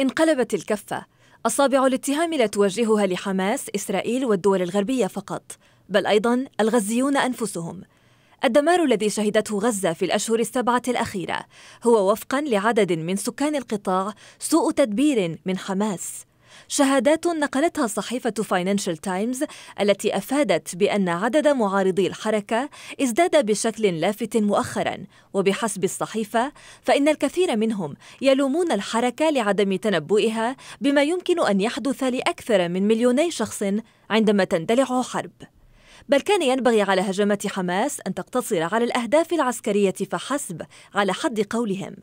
انقلبت الكفة أصابع الاتهام لا توجهها لحماس إسرائيل والدول الغربية فقط بل أيضا الغزيون أنفسهم الدمار الذي شهدته غزة في الأشهر السبعة الأخيرة هو وفقا لعدد من سكان القطاع سوء تدبير من حماس شهادات نقلتها صحيفة فاينانشال تايمز التي أفادت بأن عدد معارضي الحركة ازداد بشكل لافت مؤخرا وبحسب الصحيفة فإن الكثير منهم يلومون الحركة لعدم تنبؤها بما يمكن أن يحدث لأكثر من مليوني شخص عندما تندلع حرب بل كان ينبغي على هجمات حماس أن تقتصر على الأهداف العسكرية فحسب على حد قولهم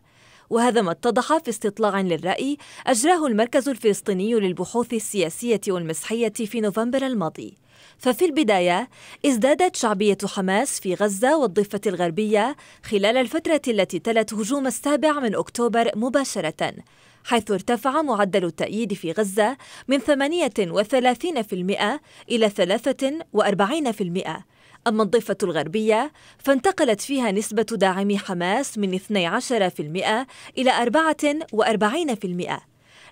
وهذا ما اتضح في استطلاع للرأي أجراه المركز الفلسطيني للبحوث السياسية والمسحية في نوفمبر الماضي ففي البداية ازدادت شعبية حماس في غزة والضفة الغربية خلال الفترة التي تلت هجوم السابع من أكتوبر مباشرة حيث ارتفع معدل التأييد في غزة من 38% إلى 43% أما الضفة الغربية فانتقلت فيها نسبة داعمي حماس من 12% إلى 44%،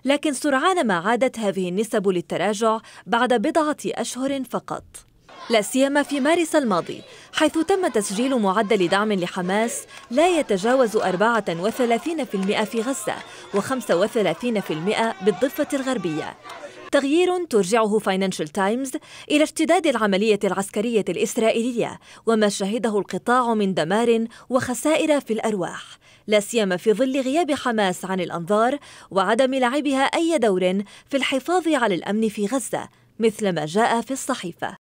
لكن سرعان ما عادت هذه النسب للتراجع بعد بضعة أشهر فقط. لا سيما في مارس الماضي حيث تم تسجيل معدل دعم لحماس لا يتجاوز 34% في غزة و35% بالضفة الغربية تغيير ترجعه فاينانشال تايمز إلى اشتداد العملية العسكرية الإسرائيلية وما شهده القطاع من دمار وخسائر في الأرواح لا سيما في ظل غياب حماس عن الأنظار وعدم لعبها أي دور في الحفاظ على الأمن في غزة مثل ما جاء في الصحيفة